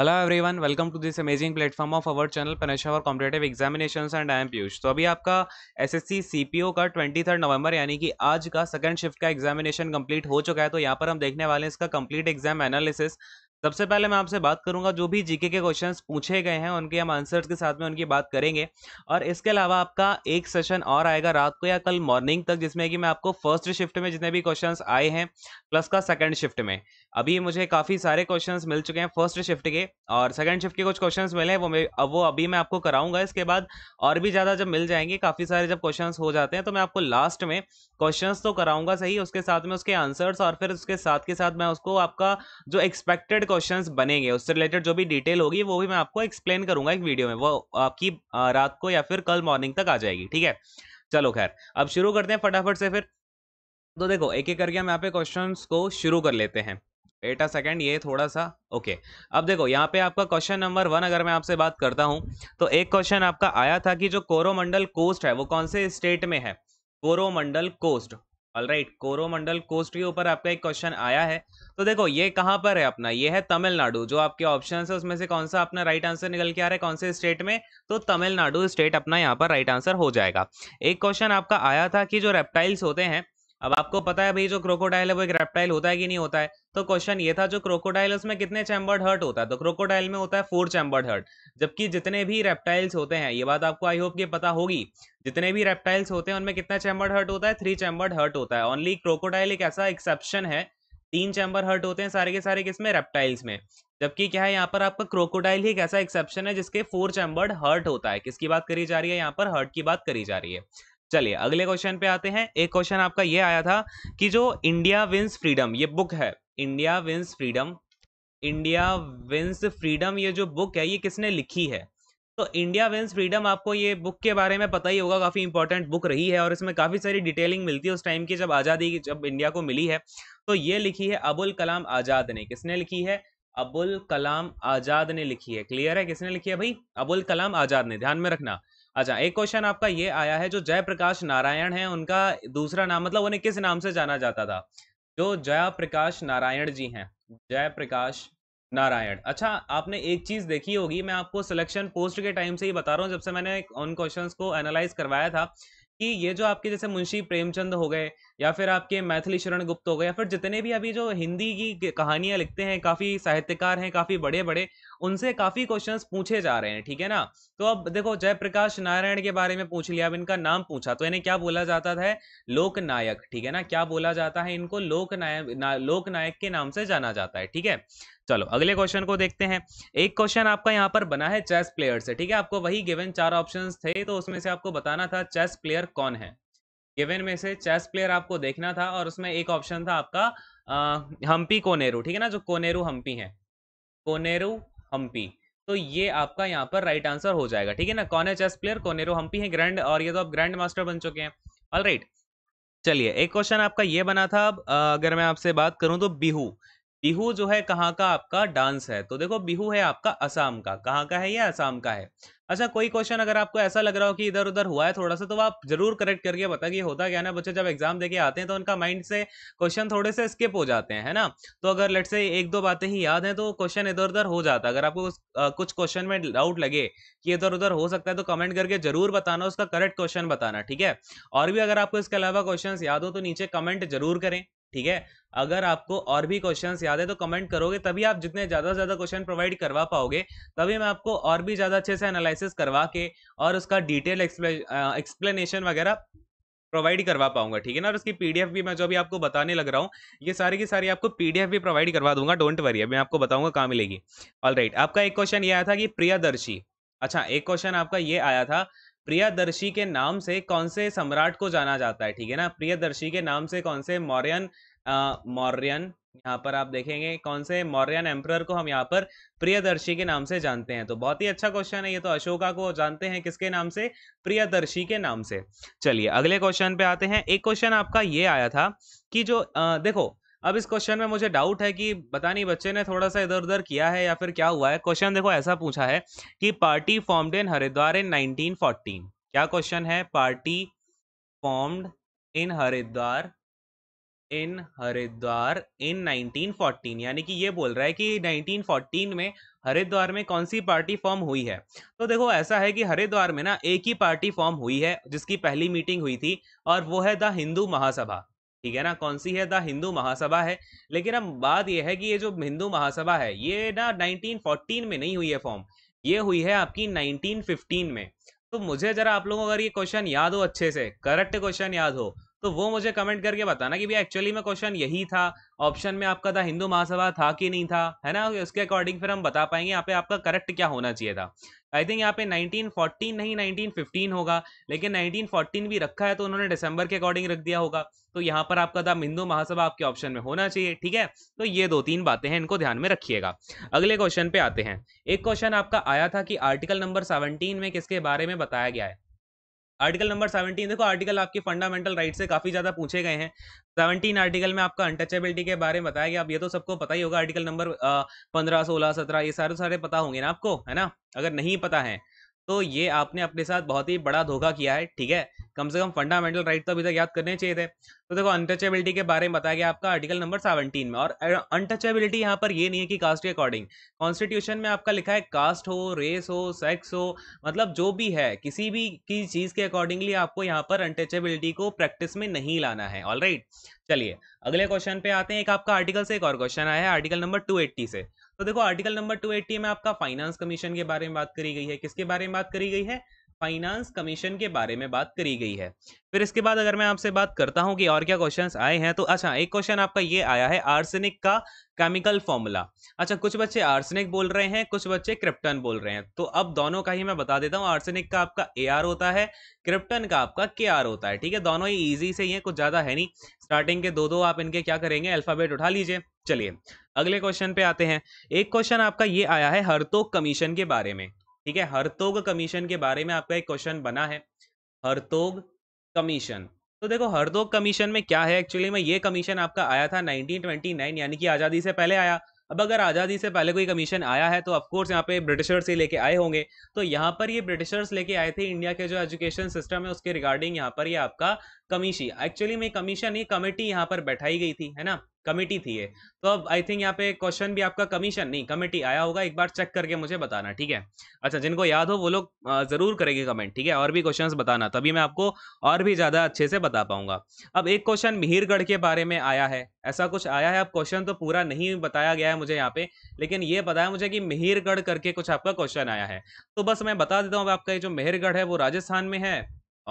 Hello everyone welcome to this amazing platform of our channel पनेशा और competitive examination and I am Piyush तो अभी आपका एसएससी सीपीओ का ट्वेंटी थर्ड नवंबर यानी कि आज का सेकंड शिफ्ट का एग्जामिनेशन कंप्लीट हो चुका है तो यहाँ पर हम देखने वाले हैं इसका कंप्लीट एग्जाम एनालिसिस सबसे पहले मैं आपसे बात करूंगा जो भी जीके के क्वेश्चंस पूछे गए हैं उनके हम आंसर्स के साथ में उनकी बात करेंगे और इसके अलावा आपका एक सेशन और आएगा रात को या कल मॉर्निंग तक जिसमें कि मैं आपको फर्स्ट शिफ्ट में जितने भी क्वेश्चंस आए हैं प्लस का सेकंड शिफ्ट में अभी मुझे काफ़ी सारे क्वेश्चंस मिल चुके हैं फर्स्ट शिफ्ट के और सेकंड शिफ्ट के कुछ क्वेश्चंस मिले हैं वो मैं अब वो अभी मैं आपको कराऊंगा इसके बाद और भी ज़्यादा जब मिल जाएंगे काफ़ी सारे जब क्वेश्चंस हो जाते हैं तो मैं आपको लास्ट में क्वेश्चंस तो कराऊंगा सही उसके साथ में उसके आंसर्स और फिर उसके साथ के साथ मैं उसको आपका जो एक्सपेक्टेड क्वेश्चन बनेंगे उससे रिलेटेड जो भी डिटेल होगी वो भी मैं आपको एक्सप्लेन करूंगा एक वीडियो में वो आपकी रात को या फिर कल मॉर्निंग तक आ जाएगी ठीक है चलो खैर अब शुरू करते हैं फटाफट से फिर तो देखो एक एक करके हम यहाँ पे क्वेश्चंस को शुरू कर लेते हैं अ सेकेंड ये थोड़ा सा ओके अब देखो यहाँ पे आपका क्वेश्चन नंबर वन अगर मैं आपसे बात करता हूँ तो एक क्वेश्चन आपका आया था कि जो कोरोमंडल कोस्ट है वो कौन से स्टेट में है Coromandel coast all right Coromandel coast के ऊपर आपका एक क्वेश्चन आया है तो देखो ये कहाँ पर है अपना ये है तमिलनाडु जो आपके ऑप्शन है उसमें से कौन सा अपना राइट आंसर निकल के आ रहा है कौन से स्टेट में तो तमिलनाडु स्टेट अपना यहाँ पर राइट आंसर हो जाएगा एक क्वेश्चन आपका आया था कि जो रेप्टाइल्स होते हैं अब आपको पता है भाई जो क्रोकोडाइल है वो एक रेप्टाइल होता है कि नहीं होता है तो क्वेश्चन ये था जो क्रोकोडाइल उसमें कितने चैम्बर्ड हर्ट होता है तो क्रोकोडाइल में होता है फोर चैम्बर्ड हर्ट जबकि जितने भी रेप्टाइल्स होते हैं ये बात आपको आई होप ये पता होगी जितने भी रेप्टाइल्स होते हैं उनमें कितना चैम्बर्ड हर्ट होता है थ्री चैम्बर्ड हर्ट होता है ओनली क्रोकोडाइल एक ऐसा एक्सेप्शन है तीन चैम्बर हर्ट होते हैं सारे के सारे किसमें रेप्टाइल्स में जबकि क्या है यहाँ पर आपका क्रोकोडाइल ही एक ऐसा एक्सेप्शन है जिसके फोर चैम्बर्ड हर्ट होता है किसकी बात करी जा रही है यहाँ पर हर्ट की बात करी जा रही है चलिए अगले क्वेश्चन पे आते हैं एक क्वेश्चन आपका ये आया था कि जो इंडिया विंस फ्रीडम ये बुक है India wins freedom India wins freedom ये जो बुक है ये किसने लिखी है तो इंडिया विंस फ्रीडम आपको ये बुक के बारे में पता ही होगा काफ़ी इंपॉर्टेंट बुक रही है और इसमें काफ़ी सारी डिटेलिंग मिलती है उस टाइम की जब आज़ादी जब इंडिया को मिली है तो ये लिखी है अबुल कलाम आज़ाद ने किसने लिखी है अबुल कलाम आज़ाद ने लिखी है क्लियर है किसने लिखी है भाई अबुल कलाम आज़ाद ने ध्यान में रखना अच्छा एक क्वेश्चन आपका ये आया है जो जयप्रकाश नारायण है उनका दूसरा नाम मतलब उन्हें किस नाम से जाना जाता था जो जयप्रकाश नारायण जी हैं जयप्रकाश नारायण अच्छा आपने एक चीज देखी होगी मैं आपको सिलेक्शन पोस्ट के टाइम से ही बता रहा हूँ जब से मैंने उन क्वेश्चन को एनालाइज करवाया था कि ये जो आपके जैसे मुंशी प्रेमचंद हो गए या फिर आपके मैथिली शरण गुप्त हो गए या फिर जितने भी अभी जो हिंदी की कहानियां लिखते हैं काफ़ी साहित्यकार हैं काफ़ी बड़े बड़े उनसे काफ़ी क्वेश्चन पूछे जा रहे हैं ठीक है ना तो अब देखो जयप्रकाश नारायण के बारे में पूछ लिया अब इनका नाम पूछा तो इन्हें क्या बोला जाता था लोकनायक ठीक है ना क्या बोला जाता है इनको लोकनायक ना, लोकनायक के नाम से जाना जाता है ठीक है चलो अगले क्वेश्चन को देखते हैं एक क्वेश्चन आपका यहाँ पर बना है चेस प्लेयर से ठीक है आपको वही गिवन चार ऑप्शन थे तो उसमें से आपको बताना था चेस प्लेयर कौन है गिवन में से चेस प्लेयर आपको देखना था और उसमें एक ऑप्शन था आपका हम्पी कोनेरू ठीक है ना जो कोनेरू हम्पी है कोनेरू हम्पी तो ये आपका यहाँ पर राइट आंसर हो जाएगा ठीक है ना कौन है चेस प्लेयर कोनेरू हम्पी है ग्रैंड और ये तो आप ग्रैंड मास्टर बन चुके हैं ऑल राइट चलिए एक क्वेश्चन आपका ये बना था अब अगर मैं आपसे बात करूं तो बिहू बिहू जो है कहाँ का आपका डांस है तो देखो बिहू है आपका असम का कहाँ का है ये असम का है अच्छा कोई क्वेश्चन अगर आपको ऐसा लग रहा हो कि इधर उधर हुआ है थोड़ा सा तो आप जरूर करेक्ट करके बता कि होता क्या ना बच्चे जब एग्जाम देके आते हैं तो उनका माइंड से क्वेश्चन थोड़े से स्किप हो जाते हैं है ना तो अगर लेट से एक दो बातें ही याद हैं तो क्वेश्चन इधर उधर हो जाता है अगर आपको कुछ क्वेश्चन में डाउट लगे कि इधर उधर हो सकता है तो कमेंट करके जरूर बताना उसका करेक्ट क्वेश्चन बताना ठीक है और भी अगर आपको इसके अलावा क्वेश्चन याद हो तो नीचे कमेंट जरूर करें ठीक है अगर आपको और भी क्वेश्चन याद है तो कमेंट करोगे तभी आप जितने ज़्यादा से ज़्यादा क्वेश्चन प्रोवाइड करवा पाओगे तभी मैं आपको और भी ज़्यादा अच्छे से एनालिसिस करवा के और उसका डिटेल एक्सप्लेनेशन वगैरह प्रोवाइड करवा पाऊंगा ठीक है ना और उसकी पीडीएफ भी मैं जो भी आपको बताने लग रहा हूँ ये सारी की सारी आपको पीडीएफ भी प्रोवाइड करवा दूंगा डोंट वरी अभी मैं आपको बताऊंगा कहाँ मिलेगी ऑल आपका एक क्वेश्चन ये आया था कि प्रियादर्शी अच्छा एक क्वेश्चन आपका ये आया था प्रियदर्शी के नाम से कौन से सम्राट को जाना जाता है ठीक है ना प्रियदर्शी के नाम से कौन से मौर्यन मौर्यन यहाँ पर आप देखेंगे कौन से मौर्यन एम्प्रर को हम यहाँ पर प्रियदर्शी के नाम से जानते हैं तो बहुत ही अच्छा क्वेश्चन है ये तो अशोका को जानते हैं किसके नाम से प्रियदर्शी के नाम से चलिए अगले क्वेश्चन पे आते हैं एक क्वेश्चन आपका ये आया था कि जो आ, देखो अब इस क्वेश्चन में मुझे डाउट है कि पता नहीं बच्चे ने थोड़ा सा इधर उधर किया है या फिर क्या हुआ है क्वेश्चन देखो ऐसा पूछा है कि party formed in Haridwar in 1914 क्या क्वेश्चन है party formed in Haridwar in Haridwar in 1914 यानी कि ये बोल रहा है कि 1914 में हरिद्वार में कौन सी पार्टी फॉर्म हुई है तो देखो ऐसा है कि हरिद्वार में ना एक ही पार्टी फॉर्म हुई है जिसकी पहली मीटिंग हुई थी और वो है द हिंदू महासभा ठीक है ना कौन सी है द हिंदू महासभा है लेकिन अब बात यह है कि ये जो हिंदू महासभा है ये ना 1914 में नहीं हुई है फॉर्म ये हुई है आपकी 1915 में तो मुझे जरा आप लोगों को अगर ये क्वेश्चन याद हो अच्छे से करेक्ट क्वेश्चन याद हो तो वो मुझे कमेंट करके बताना कि भैया एक्चुअली में क्वेश्चन यही था ऑप्शन में आपका था हिंदू महासभा था कि नहीं था है ना उसके अकॉर्डिंग फिर हम बता पाएंगे यहाँ पे आपका करेक्ट क्या होना चाहिए था आई थिंक यहाँ पे 1914 नहीं 1915 होगा लेकिन 1914 भी रखा है तो उन्होंने दिसंबर के अकॉर्डिंग रख दिया होगा तो यहाँ पर आपका था हिंदू महासभा आपके ऑप्शन में होना चाहिए ठीक है तो ये दो तीन बातें हैं इनको ध्यान में रखिएगा अगले क्वेश्चन पे आते हैं एक क्वेश्चन आपका आया था कि आर्टिकल नंबर सेवनटीन में किसके बारे में बताया गया है आर्टिकल नंबर सेवनटीन देखो आर्टिकल आपके फंडामेंटल राइट से काफ़ी ज़्यादा पूछे गए हैं सेवनटीन आर्टिकल में आपका अनटचेबिलिटी के बारे में बताया गया अब ये तो सबको पता ही होगा आर्टिकल नंबर पंद्रह सोलह सत्रह ये सारे सारे पता होंगे ना आपको है ना अगर नहीं पता है तो ये आपने अपने साथ बहुत ही बड़ा धोखा किया है ठीक है कम से कम फंडामेंटल राइट तो अभी तक याद करने चाहिए थे तो देखो अनटचेबिलिटी के बारे में बताया गया आपका आर्टिकल नंबर सेवनटीन में और अनटचेबिलिटी यहाँ पर ये नहीं है कि कास्ट के अकॉर्डिंग कॉन्स्टिट्यूशन में आपका लिखा है कास्ट हो रेस हो सेक्स हो मतलब जो भी है किसी भी की चीज़ के अकॉर्डिंगली आपको यहाँ पर अनटचेबिलिटी को प्रैक्टिस में नहीं लाना है ऑल चलिए अगले क्वेश्चन पे आते हैं एक आपका आर्टिकल से एक और क्वेश्चन आया है आर्टिकल नंबर टू से तो देखो आर्टिकल नंबर 280 में आपका फाइनेंस कमीशन के बारे में बात करी गई है किसके बारे में बात करी गई है फाइनेंस कमीशन के बारे में बात करी गई है फिर इसके बाद अगर मैं आपसे बात करता हूँ कि और क्या क्वेश्चन आए हैं तो अच्छा एक क्वेश्चन आपका ये आया है आर्सेनिक का केमिकल फॉर्मूला अच्छा कुछ बच्चे आर्सेनिक बोल रहे हैं कुछ बच्चे क्रिप्टन बोल रहे हैं तो अब दोनों का ही मैं बता देता हूँ आर्सेनिक का आपका ए होता है क्रिप्टन का आपका के होता है ठीक है दोनों ही ईजी से ही है कुछ ज़्यादा है नहीं स्टार्टिंग के दो दो आप इनके क्या करेंगे अल्फाबेट उठा लीजिए चलिए अगले क्वेश्चन पे आते हैं एक क्वेश्चन आपका ये आया है हरतोक कमीशन के बारे में ठीक है हरतोग कमीशन के बारे में आपका एक क्वेश्चन बना है हरतोग कमीशन तो देखो हरतोग कमीशन में क्या है एक्चुअली में ये कमीशन आपका आया था 1929 यानी कि आज़ादी से पहले आया अब अगर आज़ादी से पहले कोई कमीशन आया है तो ऑफकोर्स यहाँ पे ब्रिटिशर्स ही लेके आए होंगे तो यहाँ पर ये ब्रिटिशर्स लेके आए थे इंडिया के जो एजुकेशन सिस्टम है उसके रिगार्डिंग यहाँ पर ये यह आपका कमीशी एक्चुअली में कमीशन ही कमेटी यहाँ पर बैठाई गई थी है ना कमेटी थी ये तो अब आई थिंक यहाँ पे क्वेश्चन भी आपका कमीशन नहीं कमेटी आया होगा एक बार चेक करके मुझे बताना ठीक है अच्छा जिनको याद हो वो लोग ज़रूर करेंगे कमेंट ठीक है और भी क्वेश्चन बताना तभी मैं आपको और भी ज़्यादा अच्छे से बता पाऊंगा अब एक क्वेश्चन मिहिरगढ़ के बारे में आया है ऐसा कुछ आया है अब क्वेश्चन तो पूरा नहीं बताया गया है मुझे यहाँ पे लेकिन ये बताया मुझे कि मिहिरगढ़ करके कुछ आपका क्वेश्चन आया है तो बस मैं बता देता हूँ आपका ये जो मेहरगढ़ है वो राजस्थान में है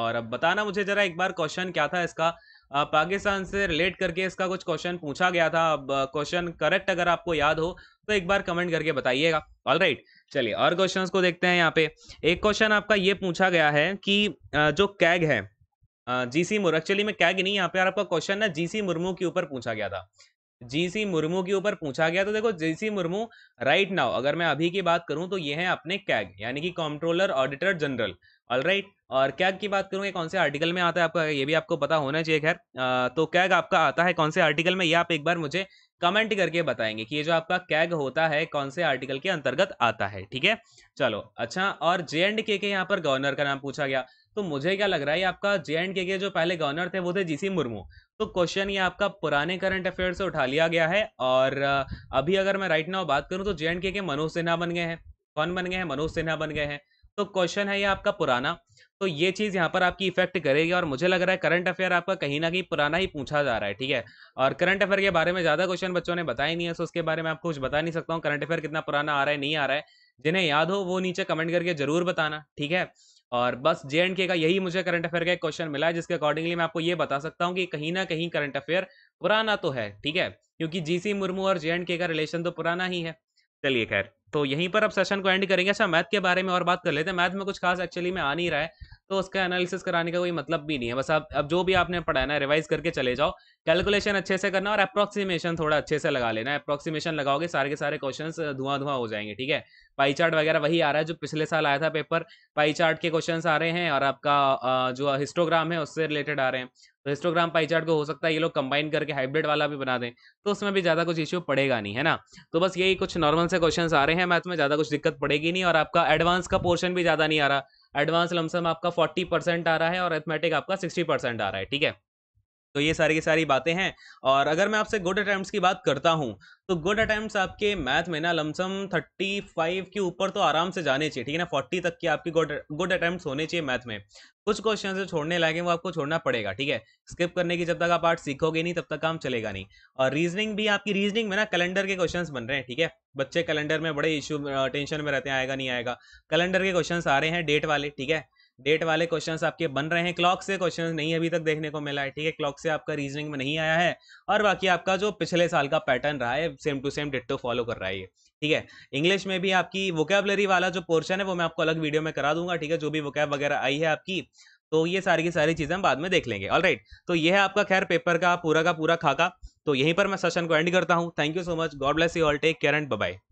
और अब बताना मुझे जरा एक बार क्वेश्चन क्या था इसका पाकिस्तान से रिलेट करके इसका कुछ क्वेश्चन पूछा गया था अब क्वेश्चन करेक्ट अगर आपको याद हो तो एक बार कमेंट करके बताइएगा ऑल राइट चलिए और क्वेश्चंस को देखते हैं यहाँ पे एक क्वेश्चन आपका ये पूछा गया है कि जो कैग है जीसी मुर्मू एक्चुअली में कैग नहीं यहाँ पे आपका क्वेश्चन ना जीसी मुर्मू के ऊपर पूछा गया था जीसी मुर्मू के ऊपर पूछा गया तो देखो जीसी मुर्मू राइट नाउ अगर मैं अभी की बात करूं तो ये है अपने कैग यानी कि controller auditor general all right और कैग की बात करूँगा कौन से आर्टिकल में आता है आपका ये भी आपको पता होना चाहिए खैर तो कैग आपका आता है कौन से आर्टिकल में ये आप एक बार मुझे कमेंट करके बताएंगे कि ये जो आपका कैग होता है कौन से आर्टिकल के अंतर्गत आता है ठीक है चलो अच्छा और जे एंड के के यहाँ पर गवर्नर का नाम पूछा गया तो मुझे क्या लग रहा है आपका जे एंड के के जो पहले गवर्नर थे वो थे जीसी मुर्मू तो क्वेश्चन ये आपका पुराने करंट अफेयर से उठा लिया गया है और अभी अगर मैं राइट नाउ बात करूँ तो जे एंड के के मनोज सिन्हा बन गए हैं कौन बन गए हैं मनोज सिन्हा बन गए हैं तो क्वेश्चन है ये आपका पुराना तो ये चीज़ यहाँ पर आपकी इफेक्ट करेगी और मुझे लग रहा है करंट अफेयर आपका कहीं ना कहीं पुराना ही पूछा जा रहा है ठीक है और करंट अफेयर के बारे में ज़्यादा क्वेश्चन बच्चों ने बताया नहीं है सो उसके बारे में आपको कुछ बता नहीं सकता हूँ करंट अफेयर कितना पुराना आ रहा है नहीं आ रहा है जिन्हें याद हो वो नीचे कमेंट करके जरूर बताना ठीक है और बस जे एंड के का यही मुझे करंट अफेयर का एक क्वेश्चन मिला है जिसके अकॉर्डिंगली मैं आपको ये बता सकता हूँ कि कहीं ना कहीं करंट अफेयर पुराना तो है ठीक है क्योंकि जीसी मुर्मू और जे एंड के का रिलेशन तो पुराना ही है चलिए खैर तो यहीं पर अब सेशन को एंड करेंगे अच्छा मैथ के बारे में और बात कर लेते हैं मैथ में कुछ खास एक्चुअली में आ नहीं रहा है तो उसका एनालिसिस कराने का कोई मतलब भी नहीं है बस आप अब जो भी आपने पढ़ा है ना रिवाइज करके चले जाओ कैलकुलेशन अच्छे से करना और अप्रोक्सीमेशन थोड़ा अच्छे से लगा लेना अप्रोक्सीमेशन लगाओगे सारे के सारे क्वेश्चन धुआं धुआं हो जाएंगे ठीक है पाई चार्ट वगैरह वही आ रहा है जो पिछले साल आया था पेपर पाई चार्ट के क्वेश्चन आ रहे हैं और आपका जो हिस्टोग्राम है उससे रिलेटेड आ रहे हैं तो हिस्टोग्राम पाई चार्ट को हो सकता है ये लोग कंबाइन करके हाइब्रिड वाला भी बना दें तो उसमें भी ज़्यादा कुछ इश्यू पड़ेगा नहीं है ना तो बस यही कुछ नॉर्मल से क्वेश्चन आ रहे हैं मैथ में ज़्यादा कुछ दिक्कत पड़ेगी नहीं और आपका एडवांस का पोर्शन भी ज़्यादा नहीं आ रहा एडवांस लमसम आपका फोर्टी परसेंट आ रहा है और एथमेटिक आपका सिक्सटी परसेंट आ रहा है ठीक है तो ये सारी की सारी बातें हैं और अगर मैं आपसे गुड अटैम्प्ट की बात करता हूँ तो गुड अटैम्प्ट आपके मैथ में ना लमसम 35 के ऊपर तो आराम से जाने चाहिए ठीक है ना 40 तक की आपकी गुड गुड अटैम्प्ट होने चाहिए मैथ में कुछ क्वेश्चन जो छोड़ने लगे वो आपको छोड़ना पड़ेगा ठीक है स्किप करने की जब तक आप आर्ट सीखोगे नहीं तब तक काम चलेगा नहीं और रीजनिंग भी आपकी रीजनिंग में ना कैलेंडर के क्वेश्चन बन रहे हैं ठीक है बच्चे कैलेंडर में बड़े इशू टेंशन में रहते हैं आएगा नहीं आएगा कैलेंडर के क्वेश्चन आ रहे हैं डेट वाले ठीक है डेट वाले क्वेश्चंस आपके बन रहे हैं क्लॉक से क्वेश्चंस नहीं अभी तक देखने को मिला है ठीक है क्लॉक से आपका रीजनिंग में नहीं आया है और बाकी आपका जो पिछले साल का पैटर्न रहा है same to same ditto follow कर रहा है ये ठीक है इंग्लिश में भी आपकी वोकेबलरी वाला जो पोर्शन है वो मैं आपको अलग वीडियो में करा दूंगा ठीक है जो भी वोकैब वगैरह आई है आपकी तो ये सारी की सारी चीज़ें हम बाद में देख लेंगे ऑल right. तो ये है आपका खैर पेपर का पूरा का पूरा खाका तो यहीं पर मैं सेशन को एंड करता हूँ thank you so much God bless you all take care and bye